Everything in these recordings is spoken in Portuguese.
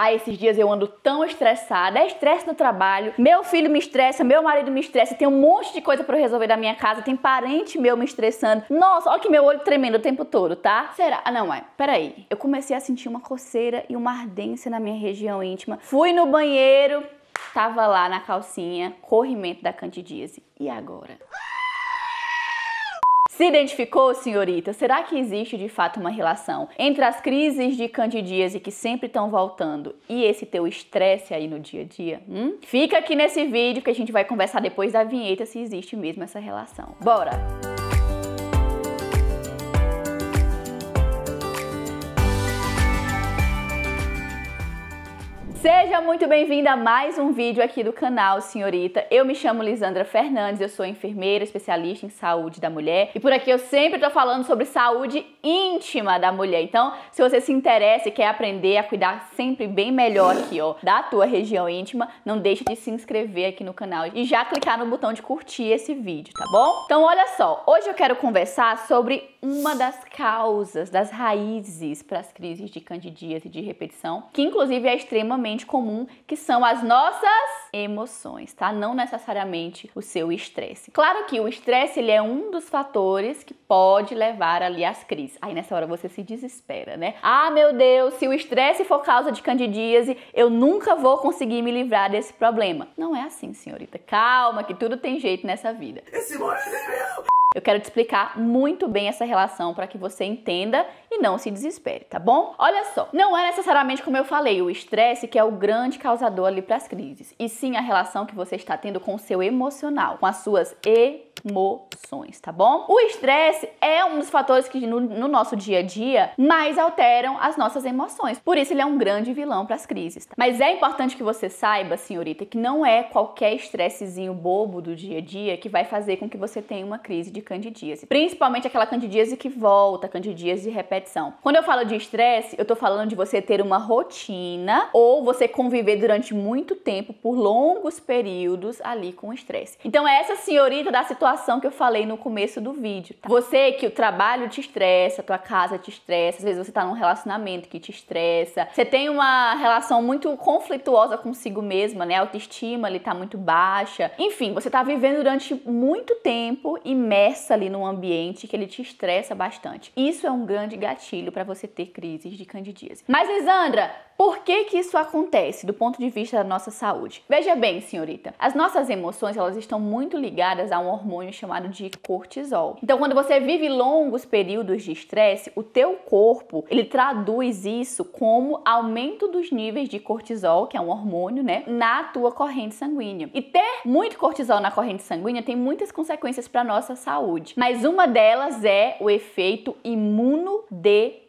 Ah, esses dias eu ando tão estressada, é estresse no trabalho, meu filho me estressa, meu marido me estressa, tem um monte de coisa para resolver da minha casa, tem parente meu me estressando. Nossa, olha que meu olho tremendo o tempo todo, tá? Será? Ah, não, é. Peraí. Eu comecei a sentir uma coceira e uma ardência na minha região íntima. Fui no banheiro, tava lá na calcinha, corrimento da candidíase. E agora? Ah! Se identificou, senhorita? Será que existe de fato uma relação entre as crises de candidíase que sempre estão voltando e esse teu estresse aí no dia a dia? Hum? Fica aqui nesse vídeo que a gente vai conversar depois da vinheta se existe mesmo essa relação. Bora! Seja muito bem-vinda a mais um vídeo aqui do canal Senhorita. Eu me chamo Lisandra Fernandes, eu sou enfermeira, especialista em saúde da mulher e por aqui eu sempre tô falando sobre saúde íntima da mulher. Então, se você se interessa e quer aprender a cuidar sempre bem melhor aqui, ó, da tua região íntima, não deixe de se inscrever aqui no canal e já clicar no botão de curtir esse vídeo, tá bom? Então, olha só, hoje eu quero conversar sobre uma das causas, das raízes para as crises de candidíase de repetição, que inclusive é extremamente comum, que são as nossas emoções, tá? Não necessariamente o seu estresse. Claro que o estresse ele é um dos fatores que pode levar ali às crises. Aí nessa hora você se desespera, né? Ah, meu Deus, se o estresse for causa de candidíase, eu nunca vou conseguir me livrar desse problema. Não é assim, senhorita. Calma, que tudo tem jeito nessa vida. Esse eu quero te explicar muito bem essa relação para que você entenda e não se desespere, tá bom? Olha só, não é necessariamente como eu falei, o estresse que é o grande causador ali para as crises, e sim a relação que você está tendo com o seu emocional, com as suas emoções, tá bom? O estresse é um dos fatores que no, no, nosso dia a dia mais alteram as nossas emoções. Por isso ele é um grande vilão para as crises. Tá? Mas é importante que você saiba, senhorita, que não é qualquer estressezinho bobo do dia a dia que vai fazer com que você tenha uma crise de de candidíase. Principalmente aquela candidíase que volta, candidíase de repetição. Quando eu falo de estresse, eu tô falando de você ter uma rotina ou você conviver durante muito tempo, por longos períodos, ali com estresse. Então é essa senhorita da situação que eu falei no começo do vídeo. Tá? Você que o trabalho te estressa, a tua casa te estressa, às vezes você tá num relacionamento que te estressa, você tem uma relação muito conflituosa consigo mesma, né? A autoestima ali tá muito baixa. Enfim, você tá vivendo durante muito tempo imerso estressa ali num ambiente que ele te estressa bastante. Isso é um grande gatilho para você ter crises de candidíase. Mas, Lisandra, por que que isso acontece do ponto de vista da nossa saúde? Veja bem, senhorita, as nossas emoções, elas estão muito ligadas a um hormônio chamado de cortisol. Então, quando você vive longos períodos de estresse, o teu corpo, ele traduz isso como aumento dos níveis de cortisol, que é um hormônio, né, na tua corrente sanguínea. E ter muito cortisol na corrente sanguínea tem muitas consequências para nossa saúde saúde. Mas uma delas é o efeito imunodepressivo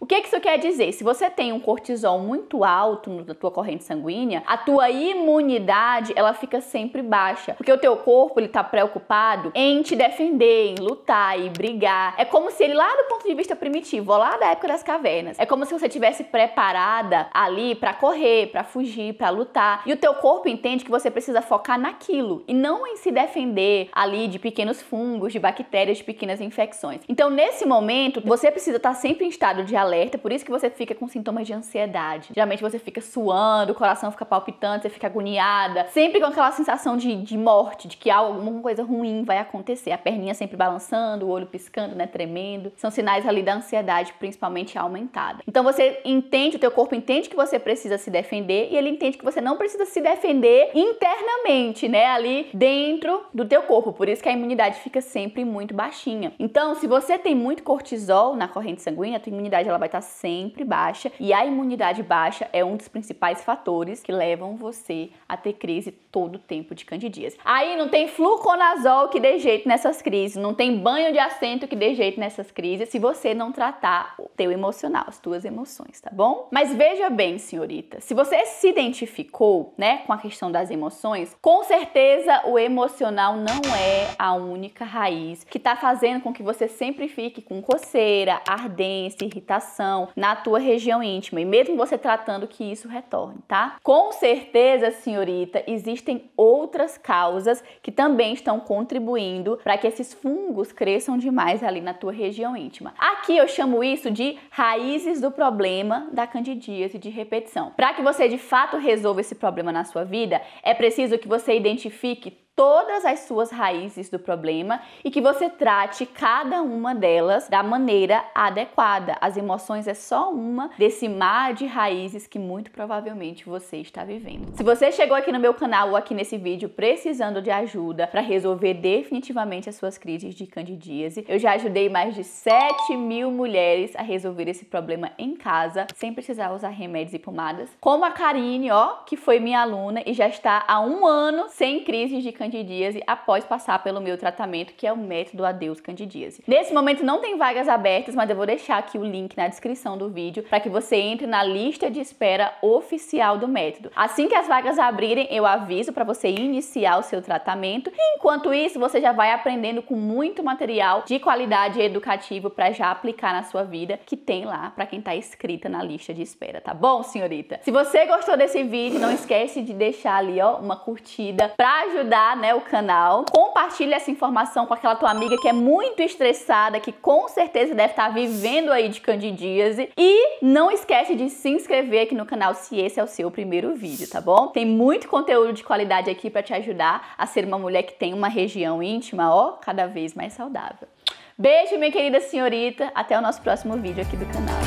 o que, é que isso quer dizer? Se você tem um cortisol muito alto na tua corrente sanguínea, a tua imunidade ela fica sempre baixa, porque o teu corpo ele está preocupado em te defender, em lutar e brigar. É como se ele lá do ponto de vista primitivo, lá da época das cavernas, é como se você tivesse preparada ali para correr, para fugir, para lutar. E o teu corpo entende que você precisa focar naquilo e não em se defender ali de pequenos fungos, de bactérias, de pequenas infecções. Então nesse momento você precisa estar tá sempre sempre em estado de alerta, por isso que você fica com sintomas de ansiedade. Geralmente você fica suando, o coração fica palpitante, você fica agoniada, sempre com aquela sensação de, de morte, de que alguma coisa ruim vai acontecer. A perninha sempre balançando, o olho piscando, né, tremendo. São sinais ali da ansiedade, principalmente aumentada. Então você entende, o teu corpo entende que você precisa se defender e ele entende que você não precisa se defender internamente, né, ali dentro do teu corpo. Por isso que a imunidade fica sempre muito baixinha. Então, se você tem muito cortisol na corrente sanguínea, sanguínea, a tua imunidade ela vai estar tá sempre baixa e a imunidade baixa é um dos principais fatores que levam você a ter crise todo o tempo de candidias. Aí não tem fluconazol que dê jeito nessas crises, não tem banho de assento que dê jeito nessas crises se você não tratar o teu emocional, as tuas emoções, tá bom? Mas veja bem, senhorita, se você se identificou, né, com a questão das emoções, com certeza o emocional não é a única raiz que tá fazendo com que você sempre fique com coceira, ardendo ardência, irritação na tua região íntima e mesmo você tratando que isso retorne, tá? Com certeza, senhorita, existem outras causas que também estão contribuindo para que esses fungos cresçam demais ali na tua região íntima. Aqui eu chamo isso de raízes do problema da candidíase de repetição. Para que você de fato resolva esse problema na sua vida, é preciso que você identifique todas as suas raízes do problema e que você trate cada uma delas da maneira adequada. As emoções é só uma desse mar de raízes que muito provavelmente você está vivendo. Se você chegou aqui no meu canal ou aqui nesse vídeo precisando de ajuda para resolver definitivamente as suas crises de candidíase, eu já ajudei mais de 7 mil mulheres a resolver esse problema em casa sem precisar usar remédios e pomadas. Como a Karine, ó, que foi minha aluna e já está há um ano sem crises de candidíase candidíase após passar pelo meu tratamento, que é o método Adeus Candidíase. Nesse momento não tem vagas abertas, mas eu vou deixar aqui o link na descrição do vídeo para que você entre na lista de espera oficial do método. Assim que as vagas abrirem, eu aviso para você iniciar o seu tratamento. enquanto isso, você já vai aprendendo com muito material de qualidade educativo para já aplicar na sua vida, que tem lá para quem está inscrita na lista de espera, tá bom, senhorita? Se você gostou desse vídeo, não esquece de deixar ali, ó, uma curtida para ajudar né, o canal. Compartilha essa informação com aquela tua amiga que é muito estressada, que com certeza deve estar vivendo aí de candidíase. E não esquece de se inscrever aqui no canal se esse é o seu primeiro vídeo, tá bom? Tem muito conteúdo de qualidade aqui para te ajudar a ser uma mulher que tem uma região íntima, ó, cada vez mais saudável. Beijo, minha querida senhorita. Até o nosso próximo vídeo aqui do canal.